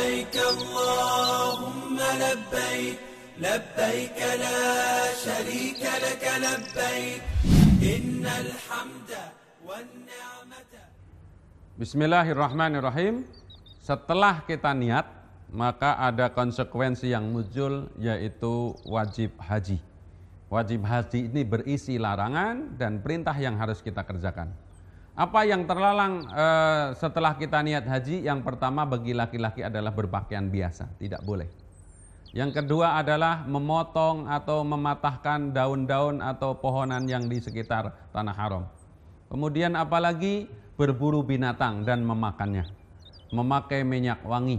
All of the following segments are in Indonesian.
لبيك اللهم لبيك لبيك لا شريك لك لبيك إن الحمد والنعمة Bismillahirrahmanirrahim Setelah kita niat maka ada konsekuensi yang muncul yaitu wajib haji Wajib haji ini berisi larangan dan perintah yang harus kita kerjakan apa yang terlalang e, setelah kita niat haji? Yang pertama bagi laki-laki adalah berpakaian biasa, tidak boleh. Yang kedua adalah memotong atau mematahkan daun-daun atau pohonan yang di sekitar tanah haram. Kemudian apalagi berburu binatang dan memakannya. Memakai minyak wangi.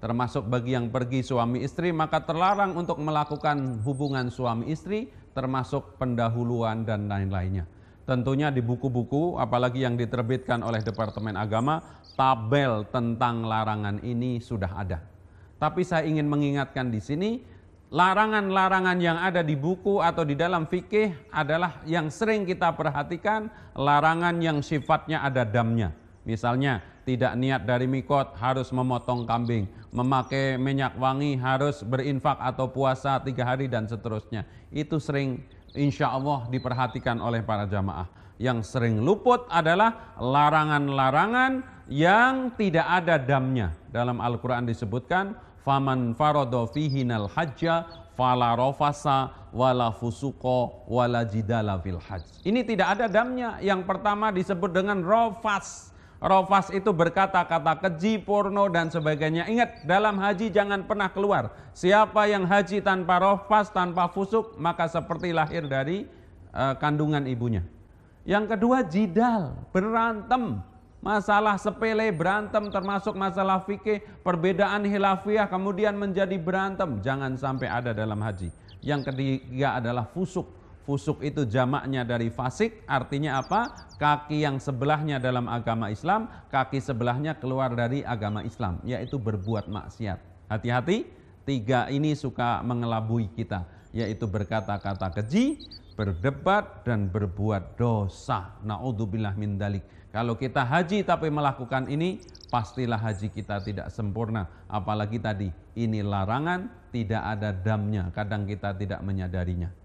Termasuk bagi yang pergi suami istri maka terlarang untuk melakukan hubungan suami istri termasuk pendahuluan dan lain-lainnya tentunya di buku-buku apalagi yang diterbitkan oleh Departemen Agama tabel tentang larangan ini sudah ada. Tapi saya ingin mengingatkan di sini larangan-larangan yang ada di buku atau di dalam fikih adalah yang sering kita perhatikan larangan yang sifatnya ada damnya. Misalnya tidak niat dari mikot harus memotong kambing, memakai minyak wangi harus berinfak atau puasa tiga hari dan seterusnya. Itu sering insya Allah diperhatikan oleh para jamaah. Yang sering luput adalah larangan-larangan yang tidak ada damnya. Dalam Al-Quran disebutkan, Faman farodo fihinal hajja wala fusuko wala jidala fil hajj. Ini tidak ada damnya. Yang pertama disebut dengan rofas. Rofas itu berkata-kata keji, porno dan sebagainya. Ingat, dalam haji jangan pernah keluar. Siapa yang haji tanpa rofas, tanpa fusuk, maka seperti lahir dari uh, kandungan ibunya. Yang kedua jidal, berantem. Masalah sepele berantem termasuk masalah fikih, perbedaan hilafiah kemudian menjadi berantem. Jangan sampai ada dalam haji. Yang ketiga adalah fusuk, Fusuk itu jamaknya dari fasik, artinya apa? Kaki yang sebelahnya dalam agama Islam, kaki sebelahnya keluar dari agama Islam, yaitu berbuat maksiat. Hati-hati, tiga ini suka mengelabui kita, yaitu berkata-kata keji, berdebat dan berbuat dosa. Naudzubillah min dalik. Kalau kita haji tapi melakukan ini, pastilah haji kita tidak sempurna. Apalagi tadi, ini larangan, tidak ada damnya. Kadang kita tidak menyadarinya.